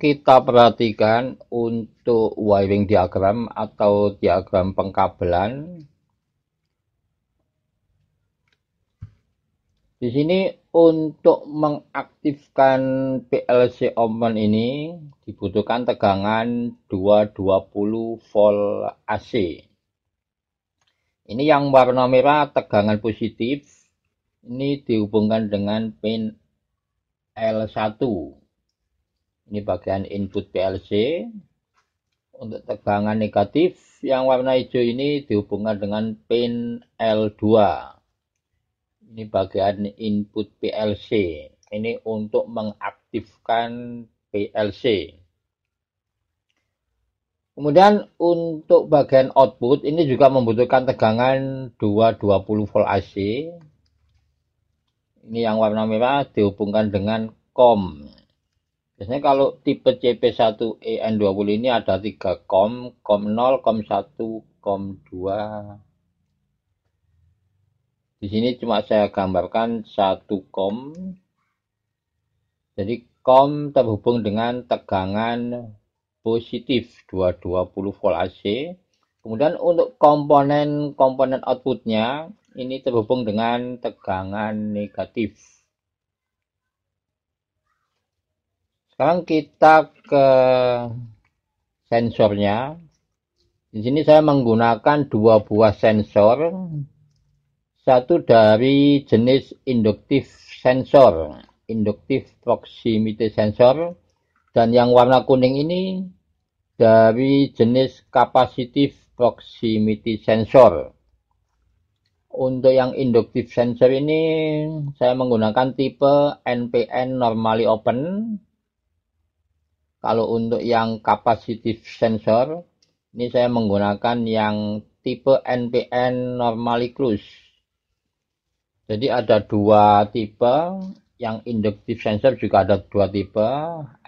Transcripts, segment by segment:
kita perhatikan untuk wiring diagram atau diagram pengkabelan di sini untuk mengaktifkan PLC Omen ini dibutuhkan tegangan 220 volt AC ini yang warna merah tegangan positif ini dihubungkan dengan pin L1 ini bagian input PLC. Untuk tegangan negatif yang warna hijau ini dihubungkan dengan pin L2. Ini bagian input PLC. Ini untuk mengaktifkan PLC. Kemudian untuk bagian output ini juga membutuhkan tegangan 220 volt AC. Ini yang warna merah dihubungkan dengan COM. Biasanya kalau tipe CP1EN20 ini ada 3 kom, kom 0, kom 1, kom 2. Di sini cuma saya gambarkan satu kom. Jadi kom terhubung dengan tegangan positif 220 volt AC. Kemudian untuk komponen-komponen outputnya ini terhubung dengan tegangan negatif Sekarang kita ke sensornya. Di sini saya menggunakan dua buah sensor. Satu dari jenis induktif sensor, induktif proximity sensor. Dan yang warna kuning ini dari jenis kapasitif proximity sensor. Untuk yang induktif sensor ini saya menggunakan tipe NPN normally open kalau untuk yang kapasitif sensor, ini saya menggunakan yang tipe NPN normally Normaliclus. Jadi ada dua tipe, yang induktif sensor juga ada dua tipe,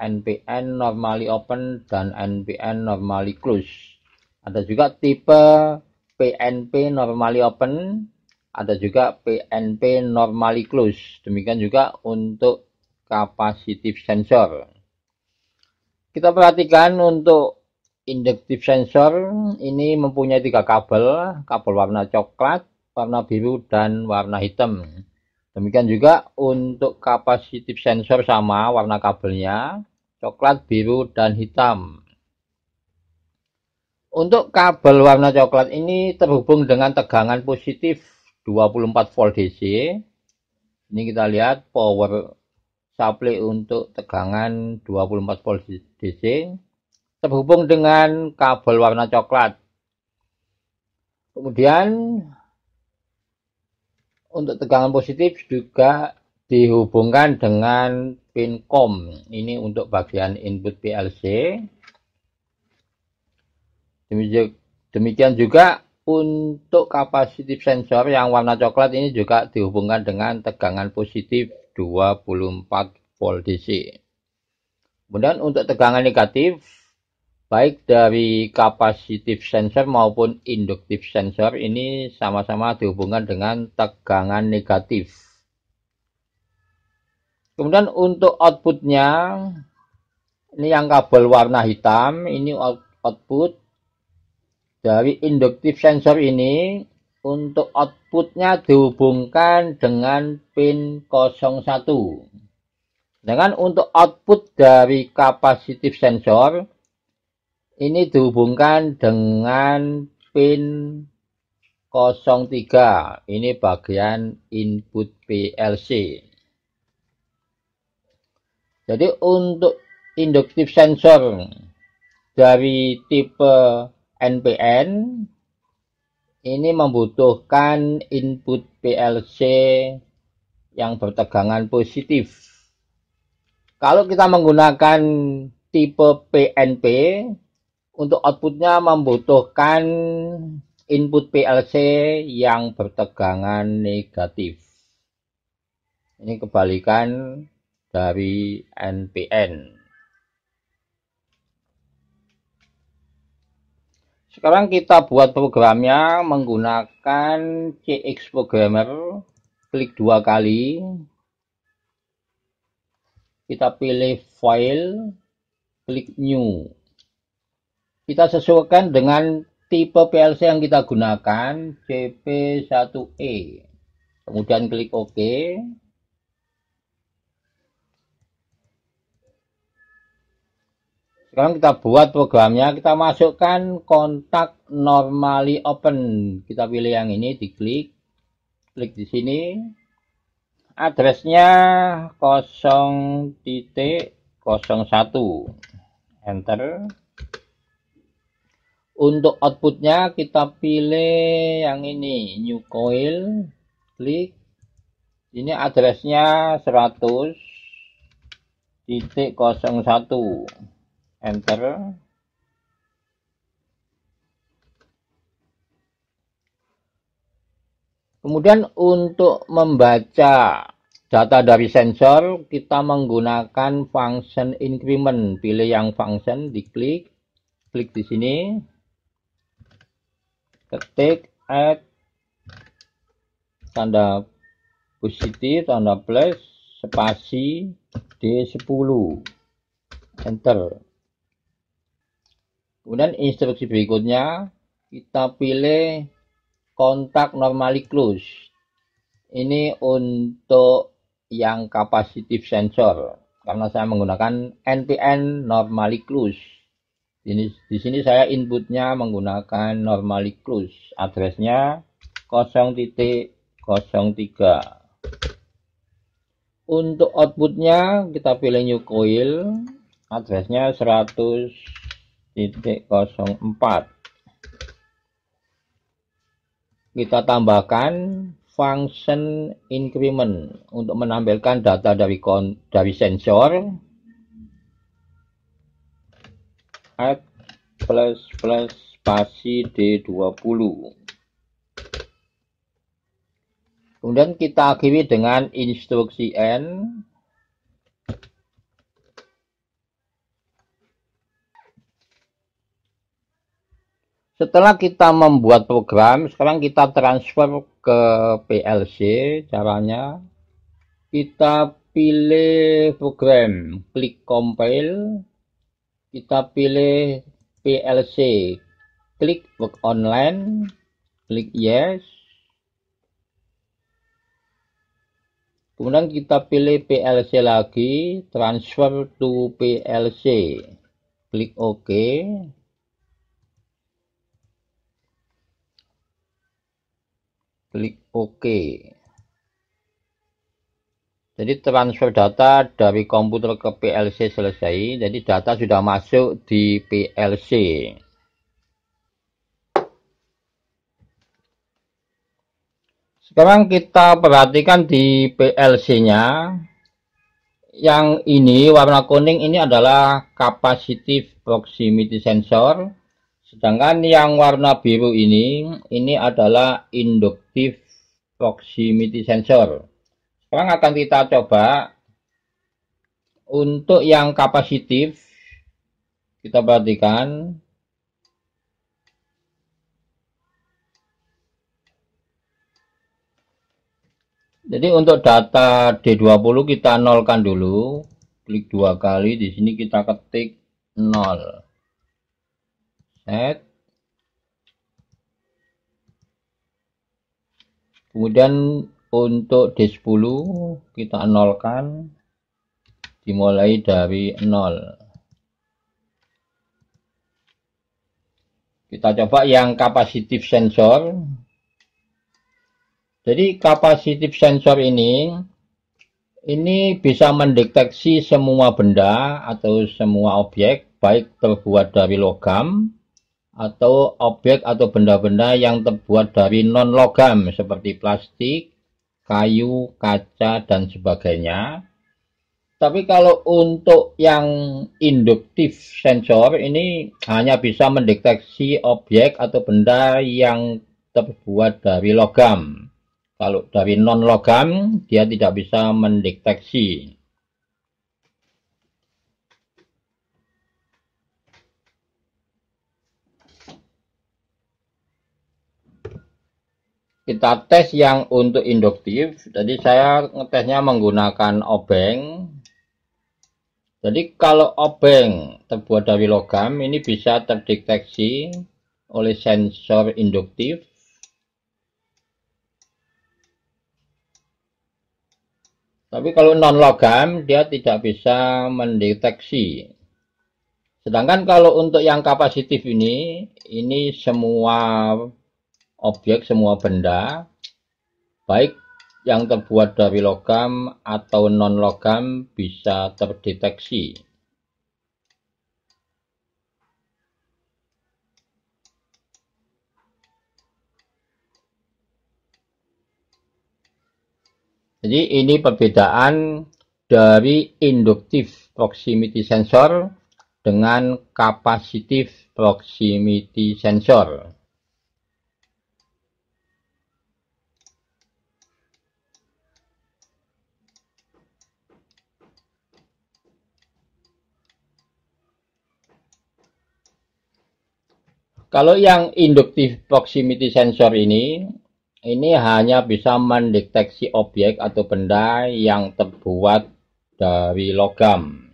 NPN normally open dan NPN normally close. Ada juga tipe PNP normally open, ada juga PNP normally close. Demikian juga untuk kapasitif sensor kita perhatikan untuk inductive sensor ini mempunyai tiga kabel kabel warna coklat warna biru dan warna hitam demikian juga untuk kapasitif sensor sama warna kabelnya coklat biru dan hitam untuk kabel warna coklat ini terhubung dengan tegangan positif 24 volt DC ini kita lihat power supply untuk tegangan 24 volt DC terhubung dengan kabel warna coklat. Kemudian untuk tegangan positif juga dihubungkan dengan pin com. Ini untuk bagian input PLC. Demikian juga untuk kapasitif sensor yang warna coklat ini juga dihubungkan dengan tegangan positif 24 volt DC. Kemudian untuk tegangan negatif, baik dari kapasitif sensor maupun induktif sensor ini sama-sama dihubungkan dengan tegangan negatif. Kemudian untuk outputnya, ini yang kabel warna hitam, ini output dari induktif sensor ini untuk outputnya dihubungkan dengan pin 01. Dengan untuk output dari kapasitif sensor ini dihubungkan dengan pin 03. Ini bagian input PLC. Jadi untuk induktif sensor dari tipe NPN ini membutuhkan input PLC yang bertegangan positif. Kalau kita menggunakan tipe PNP, untuk outputnya membutuhkan input PLC yang bertegangan negatif. Ini kebalikan dari NPN. Sekarang kita buat programnya menggunakan CX Programmer. Klik dua kali. Kita pilih file, klik new. Kita sesuaikan dengan tipe PLC yang kita gunakan, CP1E. Kemudian klik OK. Sekarang kita buat programnya, kita masukkan kontak normally open. Kita pilih yang ini, diklik. Klik di sini. Addressnya 0.01. Enter. Untuk outputnya kita pilih yang ini, new coil. Klik. Ini addressnya 100.01 enter kemudian untuk membaca data dari sensor kita menggunakan function increment pilih yang function diklik klik di sini ketik add tanda positif tanda plus spasi D10 enter Kemudian instruksi berikutnya kita pilih kontak normally close. Ini untuk yang kapasitif sensor karena saya menggunakan NPN normally close. Ini, di sini saya inputnya menggunakan normally close. Addressnya 0.03. Untuk outputnya kita pilih new coil. Addressnya 100 titik 04 kita tambahkan function increment untuk menampilkan data dari kon dari sensor x plus plus spasi D20 kemudian kita akhiri dengan instruksi N setelah kita membuat program sekarang kita transfer ke PLC caranya kita pilih program klik compile kita pilih PLC klik work online klik yes kemudian kita pilih PLC lagi transfer to PLC klik OK klik OK. Jadi transfer data dari komputer ke PLC selesai. Jadi data sudah masuk di PLC. Sekarang kita perhatikan di PLC-nya. Yang ini warna kuning ini adalah capacitive proximity sensor. Sedangkan yang warna biru ini, ini adalah induktif proximity sensor. Sekarang akan kita coba untuk yang kapasitif, kita perhatikan Jadi untuk data D20 kita nolkan dulu, klik dua kali, di sini kita ketik 0 set kemudian untuk D10 kita nolkan dimulai dari 0 kita coba yang kapasitif sensor jadi kapasitif sensor ini ini bisa mendeteksi semua benda atau semua objek baik terbuat dari logam atau objek atau benda-benda yang terbuat dari non logam seperti plastik, kayu, kaca dan sebagainya. Tapi kalau untuk yang induktif sensor ini hanya bisa mendeteksi objek atau benda yang terbuat dari logam. Kalau dari non logam dia tidak bisa mendeteksi. kita tes yang untuk induktif. Jadi saya ngetesnya menggunakan obeng. Jadi kalau obeng terbuat dari logam ini bisa terdeteksi oleh sensor induktif. Tapi kalau non logam dia tidak bisa mendeteksi. Sedangkan kalau untuk yang kapasitif ini, ini semua objek semua benda baik yang terbuat dari logam atau non logam bisa terdeteksi. Jadi ini perbedaan dari induktif proximity sensor dengan kapasitif proximity sensor. Kalau yang induktif proximity sensor ini, ini hanya bisa mendeteksi objek atau benda yang terbuat dari logam.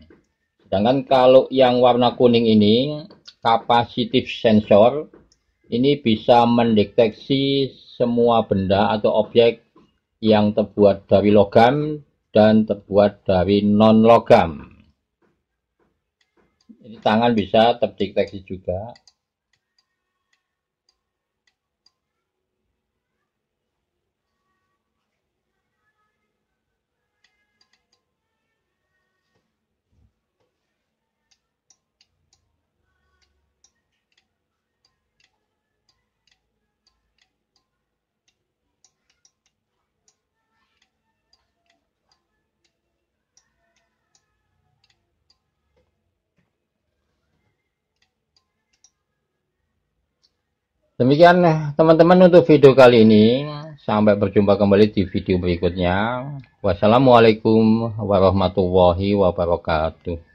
Sedangkan kalau yang warna kuning ini, kapasitif sensor, ini bisa mendeteksi semua benda atau objek yang terbuat dari logam dan terbuat dari non-logam. Ini tangan bisa terdeteksi juga. Demikian eh, teman-teman untuk video kali ini. Sampai berjumpa kembali di video berikutnya. Wassalamualaikum warahmatullahi wabarakatuh.